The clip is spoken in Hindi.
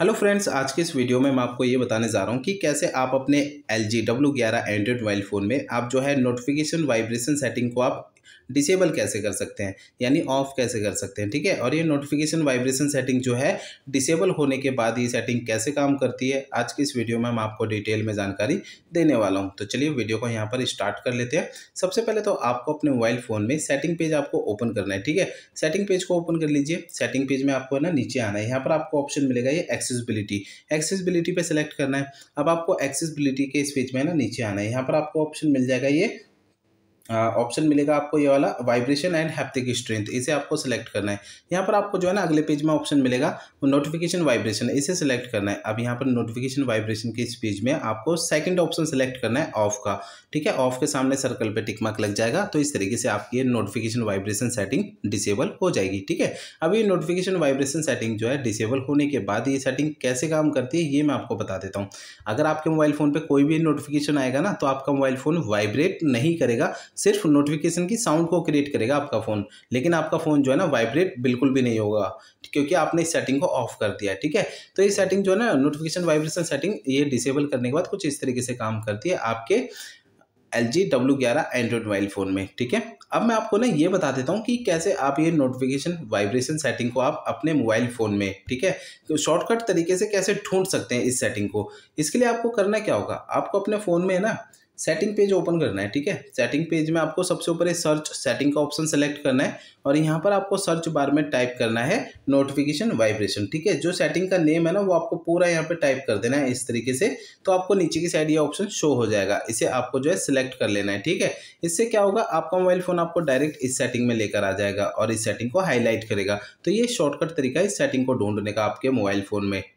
हेलो फ्रेंड्स आज के इस वीडियो में मैं आपको ये बताने जा रहा हूँ कि कैसे आप अपने एल जी डब्ल्यू ग्यारह एंड्रॉयड मोबाइल फ़ोन में आप जो है नोटिफिकेशन वाइब्रेशन सेटिंग को आप डिसेबल कैसे कर सकते हैं यानी ऑफ कैसे कर सकते हैं ठीक है और ये नोटिफिकेशन वाइब्रेशन सेटिंग जो है डिसेबल होने के बाद ये सेटिंग कैसे काम करती है आज की इस वीडियो में हम आपको डिटेल में जानकारी देने वाला हूँ तो चलिए वीडियो को यहाँ पर स्टार्ट कर लेते हैं सबसे पहले तो आपको अपने मोबाइल फ़ोन में सेटिंग पेज आपको ओपन करना है ठीक है सेटिंग पेज को ओपन कर लीजिए सेटिंग पेज में आपको ना नीचे आना है यहाँ पर आपको ऑप्शन मिलेगा ये एक्सेसबिलिटी एक्सेसबिलिटी पे सेलेक्ट करना है अब आपको एक्सेसबिलिटी के इस पेज में ना नीचे आना है यहाँ पर आपको ऑप्शन मिल जाएगा ये ऑप्शन मिलेगा आपको ये वाला वाइब्रेशन एंड हैप्टिक स्ट्रेंथ इसे आपको सिलेक्ट करना है यहाँ पर आपको जो है ना अगले पेज में ऑप्शन मिलेगा वो नोटिफिकेशन वाइब्रेशन इसे सेलेक्ट करना है अब यहाँ पर नोटिफिकेशन वाइब्रेशन के इस पेज में आपको सेकंड ऑप्शन सेलेक्ट करना है ऑफ का ठीक है ऑफ के सामने सर्कल पर टिकमार्क लग जाएगा तो इस तरीके से आपकी ये नोटिफिकेशन वाइब्रेशन सेटिंग डिसेबल हो जाएगी ठीक है अब ये नोटिफिकेशन वाइब्रेशन सेटिंग जो है डिसेबल होने के बाद ये सेटिंग कैसे काम करती है ये मैं आपको बता देता हूँ अगर आपके मोबाइल फ़ोन पर कोई भी नोटिफिकेशन आएगा ना तो आपका मोबाइल फ़ोन वाइब्रेट नहीं करेगा सिर्फ नोटिफिकेशन की साउंड को क्रिएट करेगा आपका फ़ोन लेकिन आपका फ़ोन जो है ना वाइब्रेट बिल्कुल भी नहीं होगा क्योंकि आपने इस सेटिंग को ऑफ कर दिया है ठीक है तो ये सेटिंग जो है ना नोटिफिकेशन वाइब्रेशन सेटिंग ये डिसेबल करने के बाद कुछ इस तरीके से काम करती है आपके एल जी डब्ल्यू ग्यारह एंड्रॉयड मोबाइल फ़ोन में ठीक है अब मैं आपको ना ये बता देता हूँ कि कैसे आप ये नोटिफिकेशन वाइब्रेशन सेटिंग को आप अपने मोबाइल फ़ोन में ठीक है तो शॉर्टकट तरीके से कैसे ढूंढ सकते हैं इस सेटिंग को इसके लिए आपको करना क्या होगा आपको अपने फ़ोन में है ना सेटिंग पेज ओपन करना है ठीक है सेटिंग पेज में आपको सबसे ऊपर सर्च सेटिंग का ऑप्शन सेलेक्ट करना है और यहाँ पर आपको सर्च बार में टाइप करना है नोटिफिकेशन वाइब्रेशन ठीक है जो सेटिंग का नेम है ना वो आपको पूरा यहाँ पे टाइप कर देना है इस तरीके से तो आपको नीचे की साइड ये ऑप्शन शो हो जाएगा इसे आपको जो है सिलेक्ट कर लेना है ठीक है इससे क्या होगा आपका मोबाइल फ़ोन आपको डायरेक्ट इस सेटिंग में लेकर आ जाएगा और इस सेटिंग को हाईलाइट करेगा तो ये शॉर्टकट तरीका इस सेटिंग को ढूंढने का आपके मोबाइल फ़ोन में